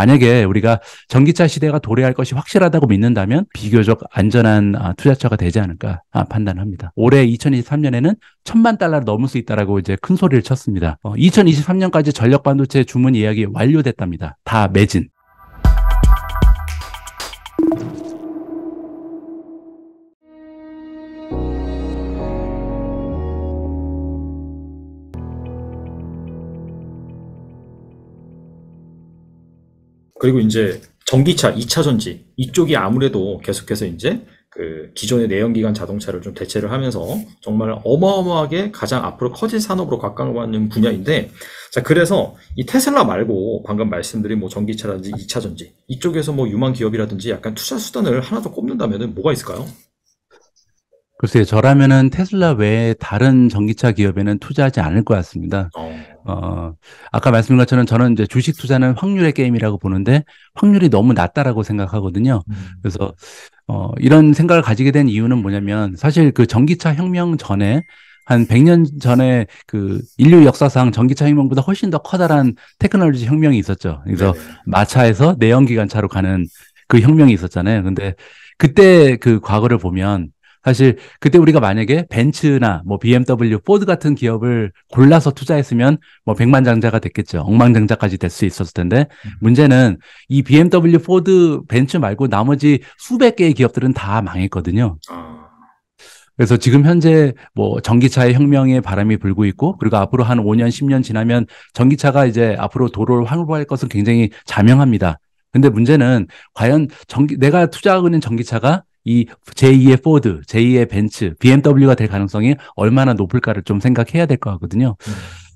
만약에 우리가 전기차 시대가 도래할 것이 확실하다고 믿는다면 비교적 안전한 아, 투자처가 되지 않을까 아, 판단합니다. 올해 2023년에는 천만 달러를 넘을 수 있다라고 이제 큰 소리를 쳤습니다. 2023년까지 어, 전력 반도체 주문 예약이 완료됐답니다. 다 매진. 그리고 이제 전기차, 2차 전지 이쪽이 아무래도 계속해서 이제 그 기존의 내연기관 자동차를 좀 대체를 하면서 정말 어마어마하게 가장 앞으로 커질 산업으로 각광받는 분야인데 자 그래서 이 테슬라 말고 방금 말씀드린 뭐 전기차라든지 2차 전지 이쪽에서 뭐 유망 기업이라든지 약간 투자 수단을 하나 더 꼽는다면은 뭐가 있을까요? 글쎄요, 저라면은 테슬라 외에 다른 전기차 기업에는 투자하지 않을 것 같습니다. 어. 어, 아까 말씀드린 것처럼 저는 이제 주식 투자는 확률의 게임이라고 보는데 확률이 너무 낮다라고 생각하거든요. 음. 그래서 어, 이런 생각을 가지게 된 이유는 뭐냐면 사실 그 전기차 혁명 전에 한 100년 전에 그 인류 역사상 전기차 혁명보다 훨씬 더 커다란 테크놀로지 혁명이 있었죠. 그래서 네 마차에서 내연기관차로 가는 그 혁명이 있었잖아요. 근데 그때 그 과거를 보면 사실 그때 우리가 만약에 벤츠나 뭐 BMW, 포드 같은 기업을 골라서 투자했으면 뭐 백만장자가 됐겠죠. 억만장자까지 될 수 있었을 텐데 음. 문제는 이 BMW, 포드, 벤츠 말고 나머지 수백 개의 기업들은 다 망했거든요. 아. 그래서 지금 현재 뭐 전기차의 혁명의 바람이 불고 있고 그리고 앞으로 한 5년, 10년 지나면 전기차가 이제 앞으로 도로를 확보할 것은 굉장히 자명합니다. 근데 문제는 과연 전기 내가 투자하고 있는 전기차가 이 제2의 포드, 제2의 벤츠, BMW가 될 가능성이 얼마나 높을까를 좀 생각해야 될 것 같거든요. 음.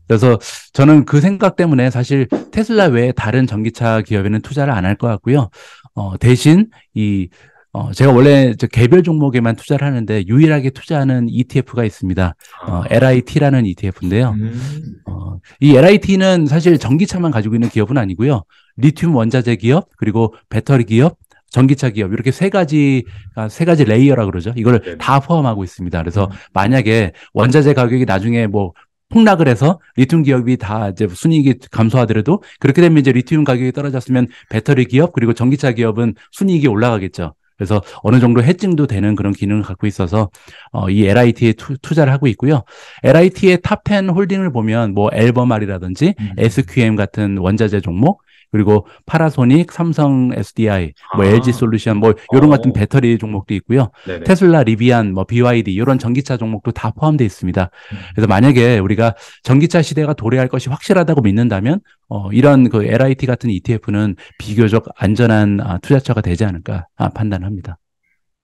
그래서 저는 그 생각 때문에 사실 테슬라 외에 다른 전기차 기업에는 투자를 안 할 것 같고요. 어, 대신 이 어, 제가 원래 개별 종목에만 투자를 하는데 유일하게 투자하는 ETF가 있습니다. 어, 아. LIT라는 ETF인데요. 음. 어, 이 LIT는 사실 전기차만 가지고 있는 기업은 아니고요. 리튬 원자재 기업, 그리고 배터리 기업, 전기차 기업 이렇게 세 가지 세 가지 레이어라 그러죠. 이걸 네. 다 포함하고 있습니다. 그래서 음. 만약에 원자재 가격이 나중에 뭐 폭락을 해서 리튬 기업이 다 이제 순이익이 감소하더라도 그렇게 되면 이제 리튬 가격이 떨어졌으면 배터리 기업 그리고 전기차 기업은 순이익이 올라가겠죠. 그래서 어느 정도 해증도 되는 그런 기능을 갖고 있어서 어, 이 LIT에 투, 자를 하고 있고요. LIT의 탑 10 홀딩을 보면 뭐 앨범알이라든지 음. SQM 같은 원자재 종목, 그리고 파라소닉, 삼성 SDI, 뭐 아. LG 솔루션 뭐 이런 오. 같은 배터리 종목도 있고요. 네네. 테슬라, 리비안, 뭐 BYD 이런 전기차 종목도 다 포함되어 있습니다. 음. 그래서 만약에 우리가 전기차 시대가 도래할 것이 확실하다고 믿는다면 어, 이런 그 LIT 같은 ETF는 비교적 안전한 아, 투자처가 되지 않을까 아, 판단합니다.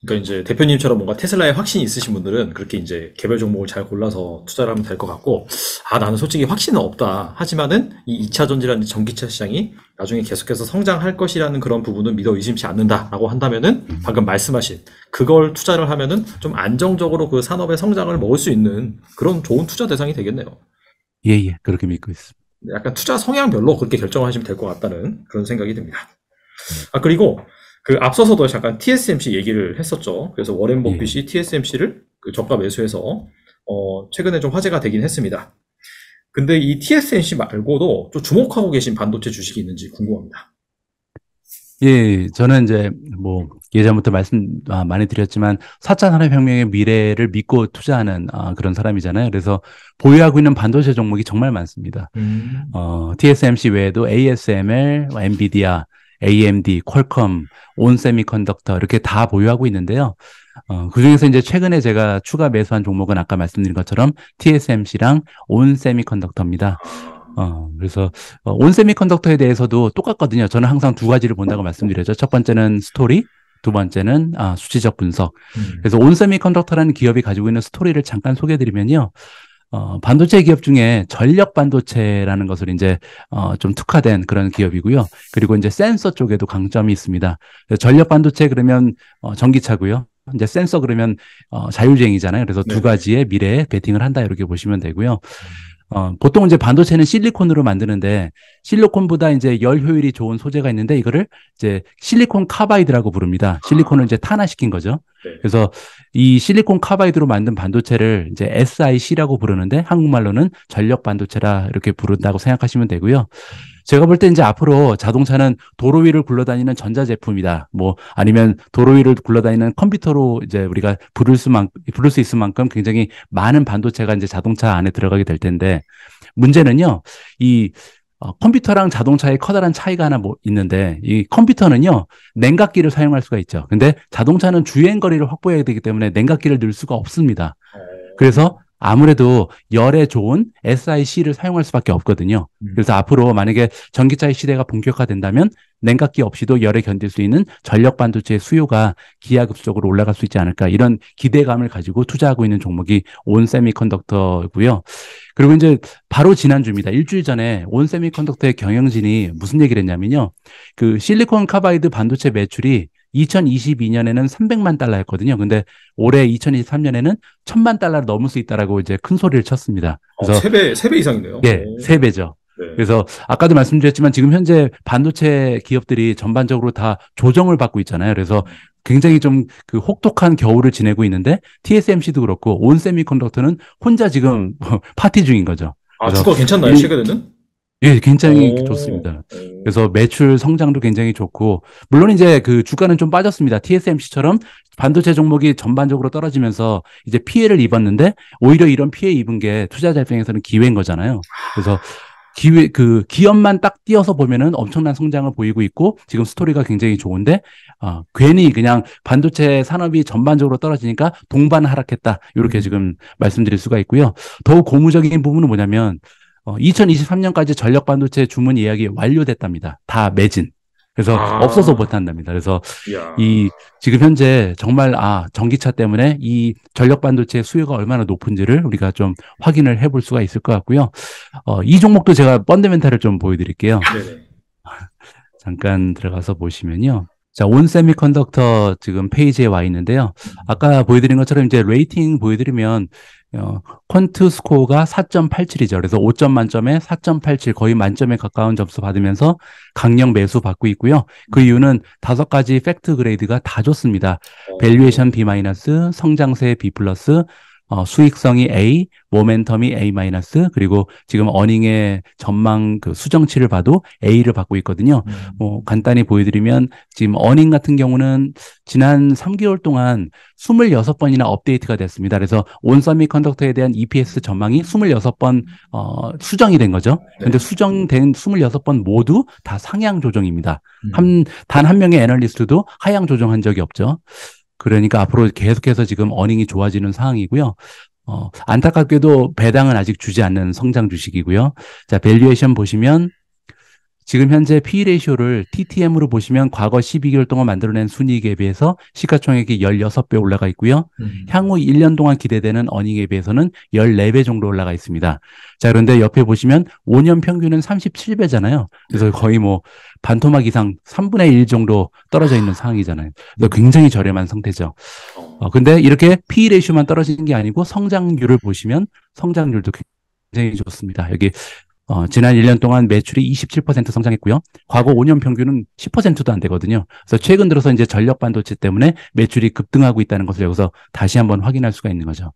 그러니까 이제 대표님처럼 뭔가 테슬라에 확신이 있으신 분들은 그렇게 이제 개별 종목을 잘 골라서 투자를 하면 될 것 같고, 아, 나는 솔직히 확신은 없다. 하지만은 이 2차 전지라는 전기차 시장이 나중에 계속해서 성장할 것이라는 그런 부분은 믿어 의심치 않는다라고 한다면은 방금 말씀하신 그걸 투자를 하면은 좀 안정적으로 그 산업의 성장을 먹을 수 있는 그런 좋은 투자 대상이 되겠네요. 예, 예. 그렇게 믿고 있습니다. 약간 투자 성향별로 그렇게 결정하시면 될 것 같다는 그런 생각이 듭니다. 아, 그리고 그 앞서서도 잠깐 TSMC 얘기를 했었죠. 그래서 워렌 버핏이 예. TSMC를 그 저가 매수해서 어, 최근에 좀 화제가 되긴 했습니다. 근데 이 TSMC 말고도 좀 주목하고 계신 반도체 주식이 있는지 궁금합니다. 예, 저는 이제 뭐 예전부터 말씀 아, 많이 드렸지만 4차 산업혁명의 미래를 믿고 투자하는 아, 그런 사람이잖아요. 그래서 보유하고 있는 반도체 종목이 정말 많습니다. 음. 어, TSMC 외에도 ASML, 엔비디아, 뭐 AMD, 퀄컴, 온세미컨덕터 이렇게 다 보유하고 있는데요. 어, 그중에서 이제 최근에 제가 추가 매수한 종목은 아까 말씀드린 것처럼 TSMC랑 온세미컨덕터입니다. 어, 그래서 어, 온세미컨덕터에 대해서도 똑같거든요. 저는 항상 두 가지를 본다고 말씀드렸죠. 첫 번째는 스토리, 두 번째는 아, 수치적 분석. 음. 그래서 온세미컨덕터라는 기업이 가지고 있는 스토리를 잠깐 소개해드리면요. 어, 반도체 기업 중에 전력 반도체라는 것을 이제 어, 좀 특화된 그런 기업이고요. 그리고 이제 센서 쪽에도 강점이 있습니다. 전력 반도체 그러면 어, 전기차고요. 이제 센서 그러면 어, 자율주행이잖아요. 그래서 네. 두 가지의 미래에 베팅을 한다 이렇게 보시면 되고요. 음. 어, 보통 이제 반도체는 실리콘으로 만드는데 실리콘보다 이제 열 효율이 좋은 소재가 있는데 이거를 이제 실리콘 카바이드라고 부릅니다. 실리콘을 이제 탄화시킨 거죠. 네. 그래서 이 실리콘 카바이드로 만든 반도체를 이제 SiC라고 부르는데 한국말로는 전력 반도체라 이렇게 부른다고 생각하시면 되고요. 제가 볼 때 이제 앞으로 자동차는 도로 위를 굴러다니는 전자제품이다. 뭐 아니면 도로 위를 굴러다니는 컴퓨터로 이제 우리가 부를 수만, 부를 수 있을 만큼 굉장히 많은 반도체가 이제 자동차 안에 들어가게 될 텐데 문제는요. 이 어, 컴퓨터랑 자동차의 커다란 차이가 하나 뭐 있는데 이 컴퓨터는요 냉각기를 사용할 수가 있죠. 근데 자동차는 주행 거리를 확보해야 되기 때문에 냉각기를 넣을 수가 없습니다. 네. 그래서 아무래도 열에 좋은 SIC를 사용할 수밖에 없거든요. 음. 그래서 앞으로 만약에 전기차의 시대가 본격화된다면 냉각기 없이도 열에 견딜 수 있는 전력 반도체의 수요가 기하급수적으로 올라갈 수 있지 않을까 이런 기대감을 가지고 투자하고 있는 종목이 온세미컨덕터고요. 그리고 이제 바로 지난주입니다. 일주일 전에 온세미컨덕터의 경영진이 무슨 얘기를 했냐면요. 그 실리콘 카바이드 반도체 매출이 2022년에는 300만 달러였거든요. 근데 올해 2023년에는 1000만 달러를 넘을 수 있다라고 이제 큰 소리를 쳤습니다. 어, 그래서 아, 3배 3배 이상이네요. 예, 네, 3배죠. 그래서 아까도 말씀드렸지만 지금 현재 반도체 기업들이 전반적으로 다 조정을 받고 있잖아요. 그래서 굉장히 좀 그 혹독한 겨울을 지내고 있는데 TSMC도 그렇고 온 세미컨덕터는 혼자 지금 파티 중인 거죠. 아, 주가 괜찮나요? 최근에는? 예, 굉장히 오, 좋습니다. 그래서 매출 성장도 굉장히 좋고, 물론 이제 그 주가는 좀 빠졌습니다. TSMC처럼 반도체 종목이 전반적으로 떨어지면서 이제 피해를 입었는데, 오히려 이런 피해 입은 게 투자자 입장에서는 기회인 거잖아요. 그래서 기회, 그 기업만 딱 띄어서 보면은 엄청난 성장을 보이고 있고, 지금 스토리가 굉장히 좋은데, 아, 어, 괜히 그냥 반도체 산업이 전반적으로 떨어지니까 동반 하락했다. 이렇게 음. 지금 말씀드릴 수가 있고요. 더욱 고무적인 부분은 뭐냐면, 어, 2023년까지 전력 반도체 주문 예약이 완료됐답니다. 다 매진. 그래서 아. 없어서 못 한답니다. 그래서 이 지금 현재 정말 아 전기차 때문에 이 전력 반도체 수요가 얼마나 높은지를 우리가 좀 확인을 해볼 수가 있을 것 같고요. 어, 이 종목도 제가 펀드멘탈을 좀 보여드릴게요. 잠깐 들어가서 보시면요. 자, 온 세미컨덕터 지금 페이지에 와 있는데요. 아까 보여드린 것처럼 이제 레이팅 보여드리면 어, 퀀트 스코어가 4.87이죠. 그래서 5점 만점에 4.87 거의 만점에 가까운 점수 받으면서 강력 매수 받고 있고요. 그 이유는 다섯 가지 팩트 그레이드가 다 좋습니다. 어. 밸류에이션 B 마이너스, 성장세 B 플러스, 어, 수익성이 A, 모멘텀이 A- 마이너스 그리고 지금 어닝의 전망 그 수정치를 봐도 A를 받고 있거든요. 음. 뭐 간단히 보여드리면 지금 어닝 같은 경우는 지난 3개월 동안 26번이나 업데이트가 됐습니다. 그래서 온서미 컨덕터에 대한 EPS 전망이 26번 어, 수정이 된 거죠. 네. 그런데 네. 수정된 26번 모두 다 상향 조정입니다. 음. 한단 한 명의 애널리스트도 하향 조정한 적이 없죠. 그러니까 앞으로 계속해서 지금 어닝이 좋아지는 상황이고요. 어, 안타깝게도 배당은 아직 주지 않는 성장 주식이고요. 자, 밸류에이션 보시면 지금 현재 PE 레이쇼를 TTM으로 보시면 과거 12개월 동안 만들어낸 순이익에 비해서 시가총액이 16배 올라가 있고요. 음. 향후 1년 동안 기대되는 어닝에 비해서는 14배 정도 올라가 있습니다. 자, 그런데 옆에 보시면 5년 평균은 37배잖아요. 그래서 네. 거의 뭐 반토막 이상 3분의 1 정도 떨어져 있는 상황이잖아요. 그래서 음. 굉장히 저렴한 상태죠. 어, 어 근데 이렇게 PE 레이쇼만 떨어지는 게 아니고 성장률을 보시면 성장률도 굉장히 좋습니다. 여기 어, 지난 1년 동안 매출이 27% 성장했고요. 과거 5년 평균은 10%도 안 되거든요. 그래서 최근 들어서 이제 전력 반도체 때문에 매출이 급등하고 있다는 것을 여기서 다시 한번 확인할 수가 있는 거죠.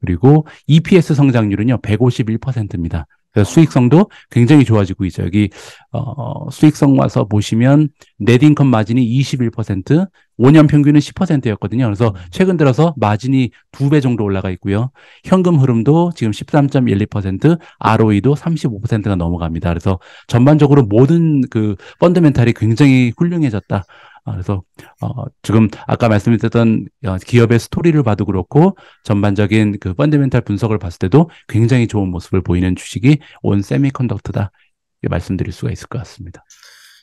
그리고 EPS 성장률은요, 151%입니다. 그래서 수익성도 굉장히 좋아지고 있어요. 여기 어, 어 수익성 와서 보시면 네딩컴 마진이 21%, 5년 평균은 10%였거든요. 그래서 음. 최근 들어서 마진이 두 배 정도 올라가 있고요. 현금 흐름도 지금 13.12%, ROE도 35%가 넘어갑니다. 그래서 전반적으로 모든 그 펀드멘탈이 굉장히 훌륭해졌다. 아, 그래서 어, 지금 아까 말씀드렸던 어, 기업의 스토리를 봐도 그렇고 전반적인 그 펀드멘탈 분석을 봤을 때도 굉장히 좋은 모습을 보이는 주식이 온 세미컨덕터다 말씀드릴 수가 있을 것 같습니다.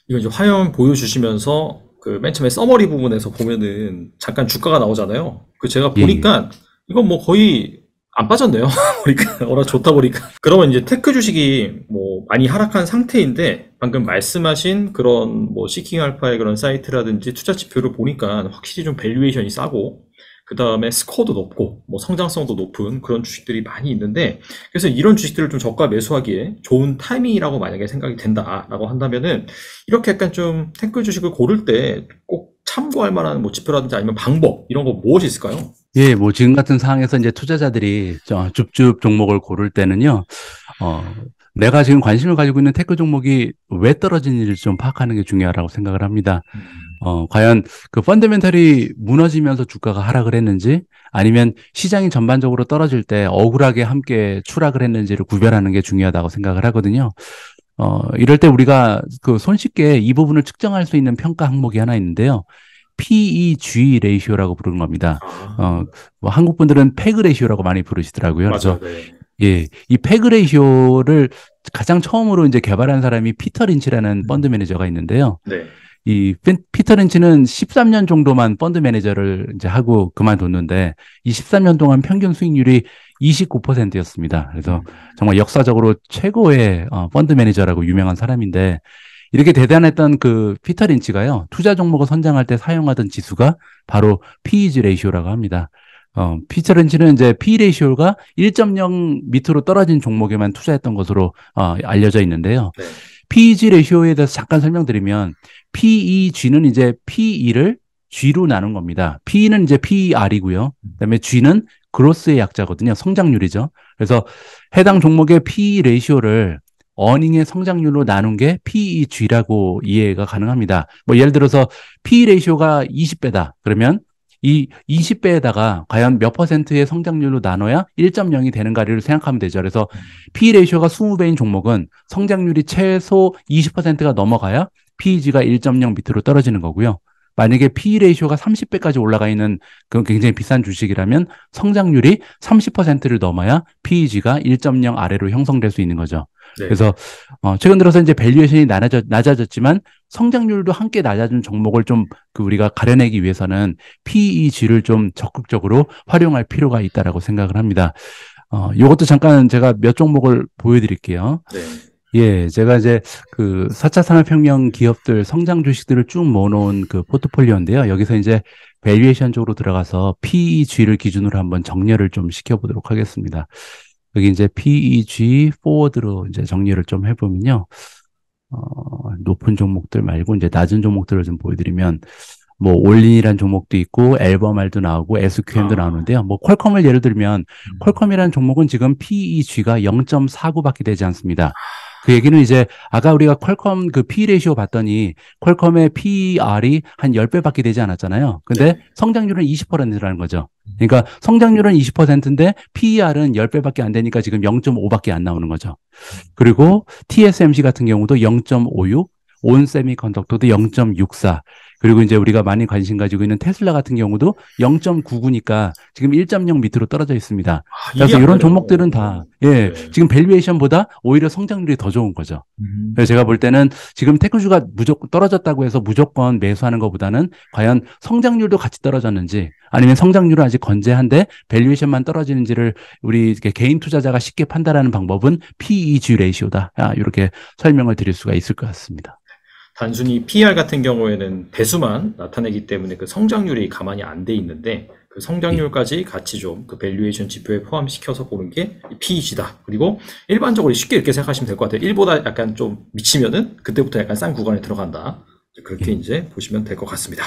이거 이제 화면 보여주시면서 그맨 처음에 서머리 부분에서 보면은 잠깐 주가가 나오잖아요. 그 제가 예, 예. 보니까 예. 이건 뭐 거의 안 빠졌네요. 보니까 워낙 좋다 보니까 그러면 이제 테크 주식이 뭐 많이 하락한 상태인데 방금 말씀하신 그런 뭐 시킹 알파의 그런 사이트라든지 투자 지표를 보니까 확실히 좀 밸류에이션이 싸고 그 다음에 스코어도 높고 뭐 성장성도 높은 그런 주식들이 많이 있는데 그래서 이런 주식들을 좀 저가 매수하기에 좋은 타이밍이라고 만약에 생각이 된다라고 한다면은 이렇게 약간 좀탱글 주식을 고를 때 꼭 참고할 만한 뭐 지표라든지 아니면 방법 이런 거 무엇이 있을까요? 예, 뭐 지금 같은 상황에서 이제 투자자들이 저 줍줍 종목을 고를 때는요. 어, 내가 지금 관심을 가지고 있는 테크 종목이 왜 떨어지는지를 좀 파악하는 게 중요하다고 생각을 합니다. 음. 어, 과연 그 펀더멘털이 무너지면서 주가가 하락을 했는지 아니면 시장이 전반적으로 떨어질 때 억울하게 함께 추락을 했는지를 구별하는 게 중요하다고 생각을 하거든요. 어, 이럴 때 우리가 그 손쉽게 이 부분을 측정할 수 있는 평가 항목이 하나 있는데요. PEG 레이시오라고 부르는 겁니다. 아. 어, 뭐 한국 분들은 페그 레이시오라고 많이 부르시더라고요. 맞아 그래서 네. 예, 이 페그레이쇼를 가장 처음으로 이제 개발한 사람이 피터 린치라는 음. 펀드 매니저가 있는데요. 네. 이 피터 린치는 13년 정도만 펀드 매니저를 이제 하고 그만뒀는데 23년 동안 평균 수익률이 29%였습니다. 그래서 음. 정말 역사적으로 최고의 어, 펀드 매니저라고 유명한 사람인데 이렇게 대단했던 그 피터 린치가요 투자 종목을 선정할 때 사용하던 지수가 바로 PEG 레이쇼라고 합니다. 어, 피처렌치는 이제 P 레이시오가 1.0 밑으로 떨어진 종목에만 투자했던 것으로 어, 알려져 있는데요. 네. p e 레이시오에 대해서 잠깐 설명드리면 PEG는 이제 PE를 G로 나눈 겁니다. P는 e 이제 PER이고요. 그다음에 G는 그로스의 약자거든요. 성장률이죠. 그래서 해당 종목의 PE 레이시오를 어닝의 성장률로 나눈 게 PEG라고 이해가 가능합니다. 뭐 예를 들어서 PE 레이쇼가 20배다. 그러면 이 20배에다가 과연 몇 퍼센트의 성장률로 나눠야 1.0이 되는가를 생각하면 되죠. 그래서 P 레이쇼가 20배인 종목은 성장률이 최소 20%가 넘어가야 PEG가 1.0 밑으로 떨어지는 거고요. 만약에 PE 레이쇼가 30배까지 올라가 있는 그런 굉장히 비싼 주식이라면 성장률이 30%를 넘어야 PEG가 1.0 아래로 형성될 수 있는 거죠. 네. 그래서 어, 최근 들어서 이제 밸류에이션이 낮아졌, 낮아졌지만 성장률도 함께 낮아진 종목을 좀 그 우리가 가려내기 위해서는 PEG를 좀 적극적으로 활용할 필요가 있다라고 생각을 합니다. 어, 요것도 잠깐 제가 몇 종목을 보여드릴게요. 네. 예, 제가 이제 그 4차 산업혁명 기업들 성장 주식들을 쭉 모아놓은 그 포트폴리오인데요. 여기서 이제 밸류에이션 쪽으로 들어가서 PEG를 기준으로 한번 정렬을 좀 시켜보도록 하겠습니다. 여기 이제 PEG 포워드로 이제 정리를 좀 해보면요. 어, 높은 종목들 말고 이제 낮은 종목들을 좀 보여드리면 뭐올린이라는 종목도 있고 앨범알도 나오고 SQM도 아. 나오는데요. 뭐 퀄컴을 예를 들면 음. 퀄컴이라는 종목은 지금 PEG가 0.49밖에 되지 않습니다. 아. 그 얘기는 이제 아까 우리가 퀄컴 그 P 레이시오 봤더니 퀄컴의 PR이 한 10배밖에 되지 않았잖아요. 근데 네. 성장률은 20%라는 거죠. 그러니까 성장률은 20%인데 PER은 10배밖에 안 되니까 지금 0.5밖에 안 나오는 거죠. 그리고 TSMC 같은 경우도 0.56, 온 세미컨덕터도 0.64. 그리고 이제 우리가 많이 관심 가지고 있는 테슬라 같은 경우도 0.99니까 지금 1.0 밑으로 떨어져 있습니다. 아, 그래서 이런 종목들은 다, 예, 네. 지금 밸류에이션보다 오히려 성장률이 더 좋은 거죠. 음. 그래서 제가 볼 때는 지금 테크주가 무조건 떨어졌다고 해서 무조건 매수하는 것보다는 과연 성장률도 같이 떨어졌는지 아니면 성장률은 아직 건재한데 밸류에이션만 떨어지는지를 우리 개인 투자자가 쉽게 판단하는 방법은 PEG 레이시오다. 아, 이렇게 설명을 드릴 수가 있을 것 같습니다. 단순히 p r 같은 경우에는 배수만 나타내기 때문에 그 성장률이 가만히 안 돼 있는데 그 성장률까지 같이 좀 그 밸류에이션 지표에 포함시켜서 보는 게 PEG다. 그리고 일반적으로 쉽게 이렇게 생각하시면 될 것 같아요. 1보다 약간 좀 미치면은 그때부터 약간 싼 구간에 들어간다. 그렇게 음. 이제 보시면 될 것 같습니다.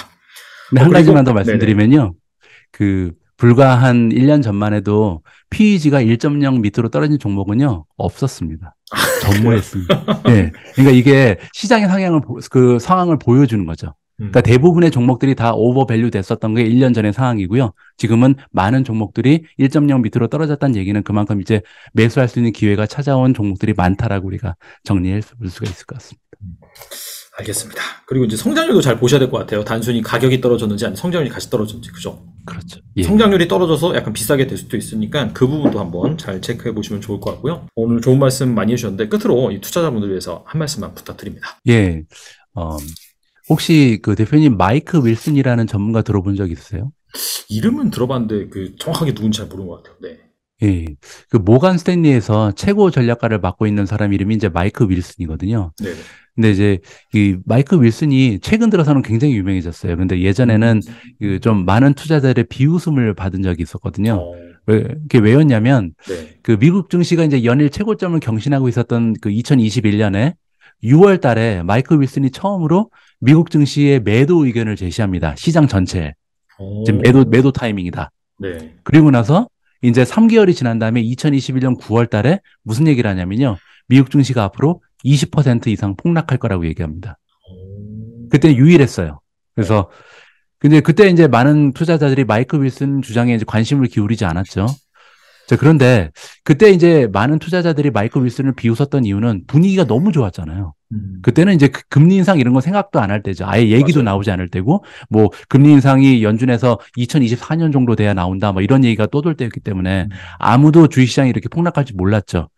네, 한 어, 가지만 더 말씀드리면요. 네네. 그 불과 한 1년 전만 해도 PEG가 1.0 밑으로 떨어진 종목은요, 없었습니다. 전무했습니다. 예. 네. 그러니까 이게 시장의 상향을 그 상황을 보여주는 거죠. 그러니까 음. 대부분의 종목들이 다 오버밸류 됐었던 게 1년 전의 상황이고요. 지금은 많은 종목들이 1.0 밑으로 떨어졌다는 얘기는 그만큼 이제 매수할 수 있는 기회가 찾아온 종목들이 많다라고 우리가 정리해 수 있을 것 같습니다. 음. 알겠습니다. 그리고 이제 성장률도 잘 보셔야 될 것 같아요. 단순히 가격이 떨어졌는지 아니 성장률이 같이 떨어졌는지 그죠? 그렇죠. 예. 성장률이 떨어져서 약간 비싸게 될 수도 있으니까 그 부분도 한번 잘 체크해 보시면 좋을 것 같고요. 오늘 좋은 말씀 많이 해주셨는데 끝으로 이 투자자분들 위해서 한 말씀만 부탁드립니다. 예. 어, 혹시 그 대표님 마이크 윌슨이라는 전문가 들어본 적 있으세요? 이름은 들어봤는데 그 정확하게 누군지 잘 모르는 것 같아요. 네. 예. 그 모간 스탠리에서 최고 전략가를 맡고 있는 사람 이름이 이제 마이크 윌슨이거든요. 네. 근데 이제 이 마이크 윌슨이 최근 들어서는 굉장히 유명해졌어요. 근데 예전에는 음. 그좀 많은 투자자들의 비웃음을 받은 적이 있었거든요. 어. 왜, 그게 왜였냐면 네. 그 미국 증시가 이제 연일 최고점을 경신하고 있었던 그 2021년에 6월 달에 마이크 윌슨이 처음으로 미국 증시의 매도 의견을 제시합니다. 시장 전체. 오. 지금 어. 매도, 매도 타이밍이다. 네. 그리고 나서 이제 3개월이 지난 다음에 2021년 9월 달에 무슨 얘기를 하냐면요. 미국 증시가 앞으로 20% 이상 폭락할 거라고 얘기합니다. 그때 유일했어요. 그래서 네. 근데 그때 이제 많은 투자자들이 마이크 윌슨 주장에 이제 관심을 기울이지 않았죠. 자, 그런데 그때 이제 많은 투자자들이 마이클 윌슨을 비웃었던 이유는 분위기가 너무 좋았잖아요. 음. 그때는 이제 그 금리 인상 이런 거 생각도 안 할 때죠. 아예 얘기도 맞아요. 나오지 않을 때고, 뭐, 금리 인상이 연준에서 2024년 정도 돼야 나온다, 뭐 이런 얘기가 떠돌 때였기 때문에 음. 아무도 주식시장이 이렇게 폭락할지 몰랐죠.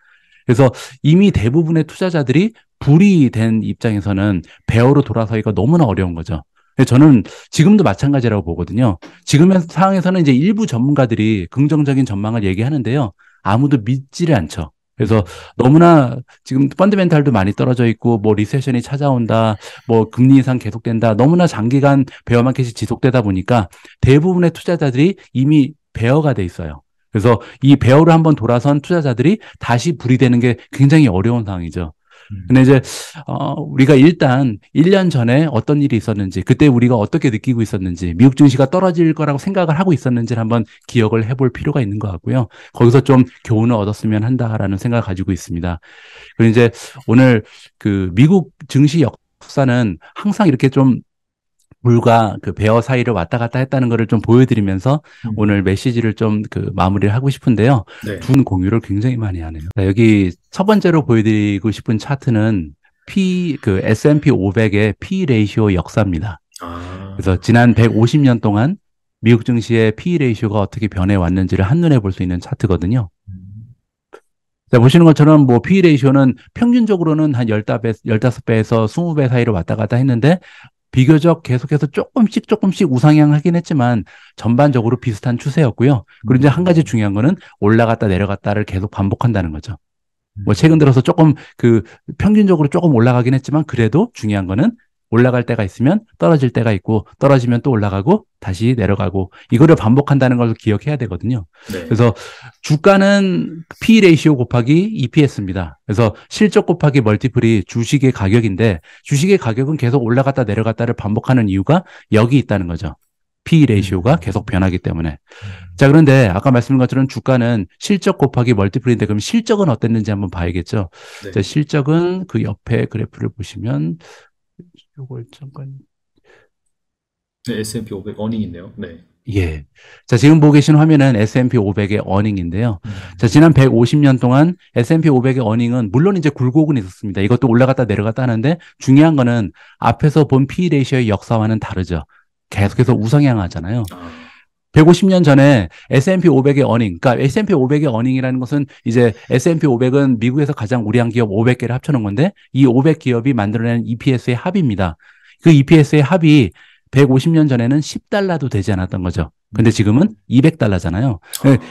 그래서 이미 대부분의 투자자들이 불이 된 입장에서는 배어로 돌아서기가 너무나 어려운 거죠. 예, 저는 지금도 마찬가지라고 보거든요. 지금의 상황에서는 이제 일부 전문가들이 긍정적인 전망을 얘기하는데요. 아무도 믿지를 않죠. 그래서 너무나 지금 펀드멘탈도 많이 떨어져 있고 뭐 리세션이 찾아온다 뭐 금리 인상 계속된다 너무나 장기간 베어마켓이 지속되다 보니까 대부분의 투자자들이 이미 베어가 돼 있어요. 그래서 이 베어를 한번 돌아선 투자자들이 다시 불이 되는 게 굉장히 어려운 상황이죠. 음. 근데 이제 어 우리가 일단 1년 전에 어떤 일이 있었는지 그때 우리가 어떻게 느끼고 있었는지 미국 증시가 떨어질 거라고 생각을 하고 있었는지를 한번 기억을 해볼 필요가 있는 것 같고요. 거기서 좀 교훈을 얻었으면 한다라는 생각을 가지고 있습니다. 그리고 이제 오늘 그 미국 증시 역 역사는 항상 이렇게 좀 물과 그 베어 사이를 왔다 갔다 했다는 것을 좀 보여드리면서 음. 오늘 메시지를 좀 그 마무리를 하고 싶은데요. 네. 둔 공유를 굉장히 많이 하네요. 자, 여기 첫 번째로 보여드리고 싶은 차트는 P 그 S&P 500의 P 레이시오 역사입니다. 아. 그래서 지난 150년 동안 미국 증시의 P 레이시오가 어떻게 변해 왔는지를 한눈에 볼 수 있는 차트거든요. 음. 자, 보시는 것처럼 뭐 PE 레이쇼는 평균적으로는 한 열다배 열다섯 배에서 스무 배 사이로 왔다 갔다 했는데 비교적 계속해서 조금씩 조금씩 우상향 하긴 했지만 전반적으로 비슷한 추세였고요. 그리고 이제 한 가지 중요한 거는 올라갔다 내려갔다를 계속 반복한다는 거죠. 뭐 음. 최근 들어서 조금 그 평균적으로 조금 올라가긴 했지만 그래도 중요한 거는 올라갈 때가 있으면 떨어질 때가 있고 떨어지면 또 올라가고 다시 내려가고 이거를 반복한다는 걸 기억해야 되거든요. 네. 그래서 주가는 P 레이시오 곱하기 EPS입니다. 그래서 실적 곱하기 멀티플이 주식의 가격인데 주식의 가격은 계속 올라갔다 내려갔다를 반복하는 이유가 여기 있다는 거죠. P 레이시오가 음. 계속 변하기 때문에. 음. 자, 그런데 아까 말씀드린 것처럼 주가는 실적 곱하기 멀티플인데 그럼 실적은 어땠는지 한번 봐야겠죠. 네. 자, 실적은 그 옆에 그래프를 보시면 요걸 잠깐 네, S&P 500 어닝인데요. 네. 예. 자, 지금 보고 계신 화면은 S&P 500의 어닝인데요. 음. 자, 지난 150년 동안 S&P 500의 어닝은 물론 이제 굴곡은 있었습니다. 이것도 올라갔다 내려갔다 하는데 중요한 거는 앞에서 본 PE 레이시의 역사와는 다르죠. 계속해서 우상향하잖아요. 아. 150년 전에 S&P 500의 어닝, 그러니까 S&P 500의 어닝이라는 것은 이제 S&P 500은 미국에서 가장 우량 기업 500개를 합쳐놓은 건데 이 500 기업이 만들어낸 EPS의 합입니다. 그 EPS의 합이 150년 전에는 10달러도 되지 않았던 거죠. 근데 지금은 200달러잖아요.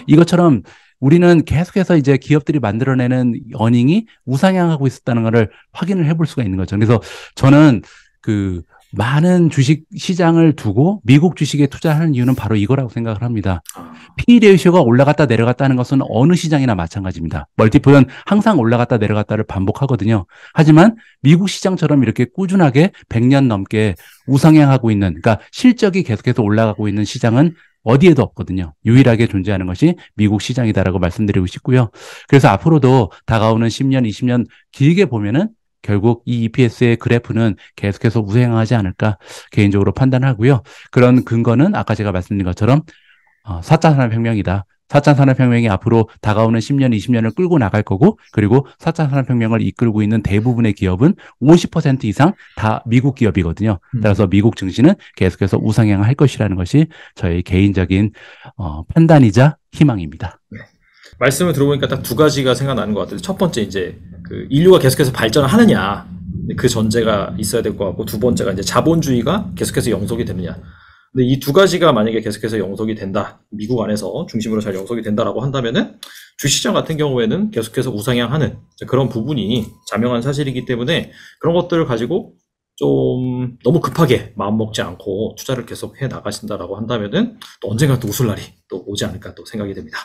이것처럼 우리는 계속해서 이제 기업들이 만들어내는 어닝이 우상향하고 있었다는 것을 확인을 해볼 수가 있는 거죠. 그래서 저는 그 많은 주식 시장을 두고 미국 주식에 투자하는 이유는 바로 이거라고 생각을 합니다. 아. PE 레이쇼가 올라갔다 내려갔다 는 것은 어느 시장이나 마찬가지입니다. 멀티플은 항상 올라갔다 내려갔다를 반복하거든요. 하지만 미국 시장처럼 이렇게 꾸준하게 100년 넘게 우상향하고 있는 그러니까 실적이 계속해서 올라가고 있는 시장은 어디에도 없거든요. 유일하게 존재하는 것이 미국 시장이다라고 말씀드리고 싶고요. 그래서 앞으로도 다가오는 10년, 20년 길게 보면은 결국 이 EPS의 그래프는 계속해서 우상하지 않을까 개인적으로 판단하고요. 그런 근거는 아까 제가 말씀드린 것처럼 어, 4차 산업혁명이다. 4차 산업혁명이 앞으로 다가오는 10년, 20년을 끌고 나갈 거고, 그리고 4차 산업혁명을 이끌고 있는 대부분의 기업은 50% 이상 다 미국 기업이거든요. 음. 따라서 미국 증시는 계속해서 우상향할 것이라는 것이 저의 개인적인 어, 판단이자 희망입니다. 네. 말씀을 들어보니까 딱 두 가지가 생각나는 것 같아요. 첫 번째 이제 그 인류가 계속해서 발전 하느냐 그 전제가 있어야 될 것 같고 두 번째가 이제 자본주의가 계속해서 영속이 되느냐. 근데 이 두 가지가 만약에 계속해서 영속이 된다, 미국 안에서 중심으로 잘 영속이 된다라고 한다면은 주시장 같은 경우에는 계속해서 우상향하는 그런 부분이 자명한 사실이기 때문에 그런 것들을 가지고 좀 너무 급하게 마음 먹지 않고 투자를 계속 해 나가신다라고 한다면은 또 언젠가 또 웃을 날이 또 오지 않을까 또 생각이 됩니다.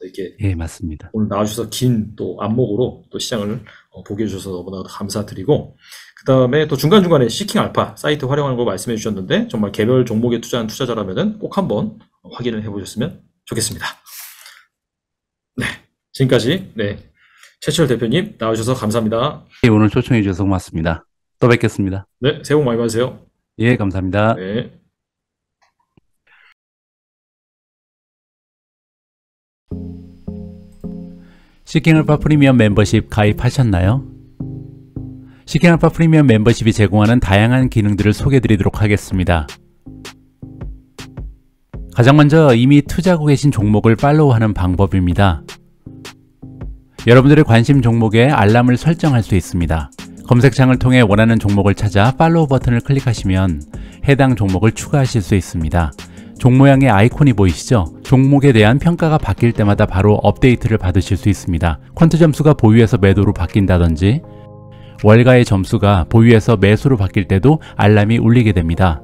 이렇게 예, 맞습니다. 오늘 나와주셔서 긴 또 안목으로 또 시장을 어, 보게 해주셔서 너무나도 감사드리고 그 다음에 또 중간중간에 시킹 알파 사이트 활용하는 거 말씀해 주셨는데 정말 개별 종목에 투자한 투자자라면 꼭 한번 확인을 해보셨으면 좋겠습니다. 네, 지금까지 네 최철 대표님 나와주셔서 감사합니다. 예, 오늘 초청해 주셔서 고맙습니다. 또 뵙겠습니다. 네, 새해 복 많이 받으세요. 예, 감사합니다. 네. 시킹알파 프리미엄 멤버십 가입하셨나요? 시킹알파 프리미엄 멤버십이 제공하는 다양한 기능들을 소개드리도록 해 하겠습니다. 가장 먼저 이미 투자하고 계신 종목을 팔로우하는 방법입니다. 여러분들의 관심 종목에 알람을 설정할 수 있습니다. 검색창을 통해 원하는 종목을 찾아 팔로우 버튼을 클릭하시면 해당 종목을 추가하실 수 있습니다. 종 모양의 아이콘이 보이시죠? 종목에 대한 평가가 바뀔 때마다 바로 업데이트를 받으실 수 있습니다. 퀀트 점수가 보유에서 매도로 바뀐다든지 월가의 점수가 보유에서 매수로 바뀔 때도 알람이 울리게 됩니다.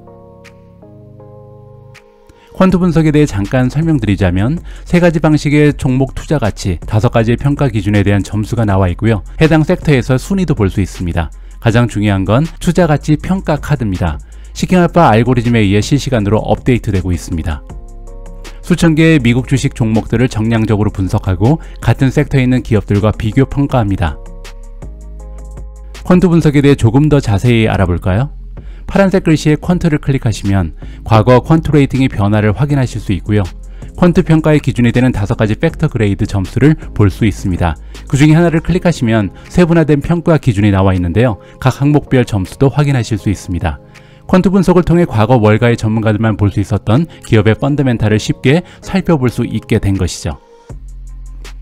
퀀트 분석에 대해 잠깐 설명드리자면 세 가지 방식의 종목 투자 가치, 다섯 가지의 평가 기준에 대한 점수가 나와 있고요. 해당 섹터에서 순위도 볼 수 있습니다. 가장 중요한 건 투자 가치 평가 카드입니다. 시킹알파 알고리즘에 의해 실시간으로 업데이트되고 있습니다. 수천 개의 미국 주식 종목들을 정량적으로 분석하고 같은 섹터에 있는 기업들과 비교 평가합니다. 퀀트 분석에 대해 조금 더 자세히 알아볼까요? 파란색 글씨에 퀀트를 클릭하시면 과거 퀀트 레이팅의 변화를 확인하실 수 있고요. 퀀트 평가의 기준이 되는 다섯 가지 팩터 그레이드 점수를 볼 수 있습니다. 그 중에 하나를 클릭하시면 세분화된 평가 기준이 나와 있는데요. 각 항목별 점수도 확인하실 수 있습니다. 퀀트 분석을 통해 과거 월가의 전문가들만 볼 수 있었던 기업의 펀드멘탈을 쉽게 살펴볼 수 있게 된 것이죠.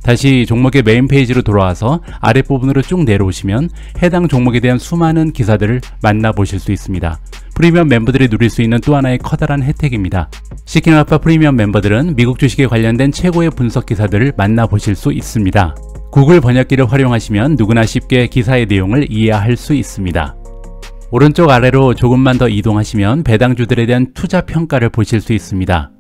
다시 종목의 메인 페이지로 돌아와서 아랫부분으로 쭉 내려오시면 해당 종목에 대한 수많은 기사들을 만나보실 수 있습니다. 프리미엄 멤버들이 누릴 수 있는 또 하나의 커다란 혜택입니다. 시키나파 프리미엄 멤버들은 미국 주식에 관련된 최고의 분석 기사들을 만나보실 수 있습니다. 구글 번역기를 활용하시면 누구나 쉽게 기사의 내용을 이해할 수 있습니다. 오른쪽 아래로 조금만 더 이동하시면 배당주들에 대한 투자 평가를 보실 수 있습니다.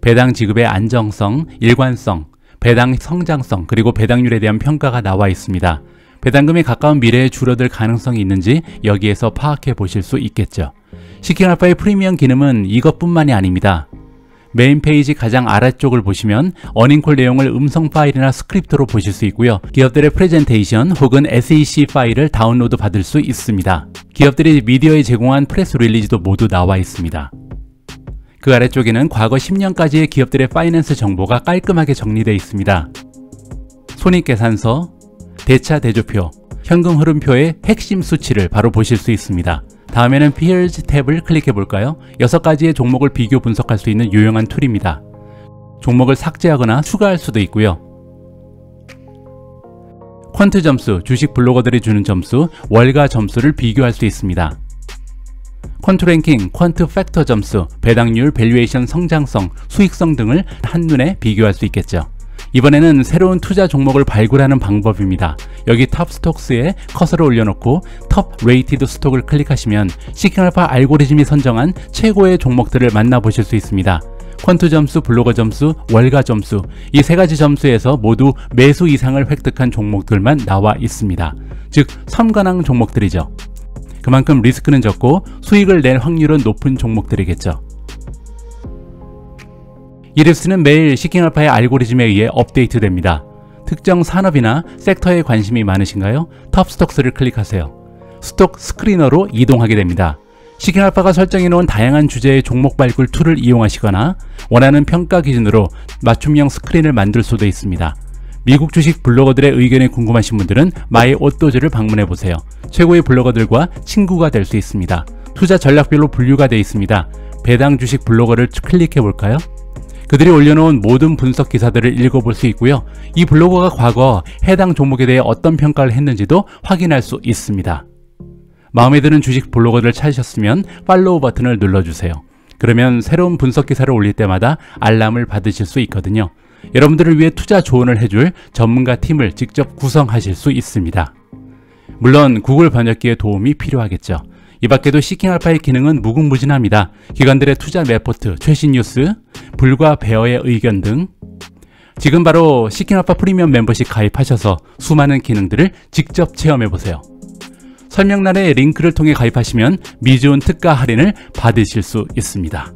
배당 지급의 안정성, 일관성, 배당 성장성, 그리고 배당률에 대한 평가가 나와 있습니다. 배당금이 가까운 미래에 줄어들 가능성이 있는지 여기에서 파악해 보실 수 있겠죠. 시킨알파의 프리미엄 기능은 이것뿐만이 아닙니다. 메인 페이지 가장 아래쪽을 보시면 어닝콜 내용을 음성 파일이나 스크립트로 보실 수 있고요. 기업들의 프레젠테이션 혹은 SEC 파일을 다운로드 받을 수 있습니다. 기업들이 미디어에 제공한 프레스 릴리즈도 모두 나와 있습니다. 그 아래쪽에는 과거 10년까지의 기업들의 파이낸스 정보가 깔끔하게 정리되어 있습니다. 손익계산서, 대차 대조표, 현금 흐름표의 핵심 수치를 바로 보실 수 있습니다. 다음에는 p r g 탭을 클릭해 볼까요? 6가지의 종목을 비교 분석할 수 있는 유용한 툴입니다. 종목을 삭제하거나 추가할 수도 있고요. 퀀트 점수, 주식 블로거들이 주는 점수, 월가 점수를 비교할 수 있습니다. 퀀트 랭킹, 퀀트 팩터 점수, 배당률, 밸류에이션 성장성, 수익성 등을 한눈에 비교할 수 있겠죠. 이번에는 새로운 투자 종목을 발굴하는 방법입니다. 여기 탑스톡스에 커서를 올려놓고 top r a 스톡을 클릭하시면 시크알파 알고리즘이 선정한 최고의 종목들을 만나보실 수 있습니다. 퀀트 점수, 블로거 점수, 월가 점수 이 세 가지 점수에서 모두 매수 이상을 획득한 종목들만 나와 있습니다. 즉 섬가낭 종목들이죠. 그만큼 리스크는 적고 수익을 낼 확률은 높은 종목들이겠죠. 이립스는 매일 시킹알파의 알고리즘에 의해 업데이트됩니다. 특정 산업이나 섹터에 관심이 많으신가요? 탑스톡스를 클릭하세요. 스톡 스크리너로 이동하게 됩니다. 시킹알파가 설정해놓은 다양한 주제의 종목 발굴 툴을 이용하시거나 원하는 평가 기준으로 맞춤형 스크린을 만들 수도 있습니다. 미국 주식 블로거들의 의견이 궁금하신 분들은 마이 옷도즈를 방문해보세요. 최고의 블로거들과 친구가 될 수 있습니다. 투자 전략별로 분류가 되어 있습니다. 배당 주식 블로거를 클릭해볼까요? 그들이 올려놓은 모든 분석 기사들을 읽어볼 수 있고요. 이 블로거가 과거 해당 종목에 대해 어떤 평가를 했는지도 확인할 수 있습니다. 마음에 드는 주식 블로거를 찾으셨으면 팔로우 버튼을 눌러주세요. 그러면 새로운 분석 기사를 올릴 때마다 알람을 받으실 수 있거든요. 여러분들을 위해 투자 조언을 해줄 전문가 팀을 직접 구성하실 수 있습니다. 물론 구글 번역기의 도움이 필요하겠죠. 이 밖에도 시킹 알파의 기능은 무궁무진합니다. 기관들의 투자 레포트, 최신 뉴스, 불과 베어의 의견 등 지금 바로 시킹 알파 프리미엄 멤버십 가입하셔서 수많은 기능들을 직접 체험해보세요. 설명란에 링크를 통해 가입하시면 미즈온 특가 할인을 받으실 수 있습니다.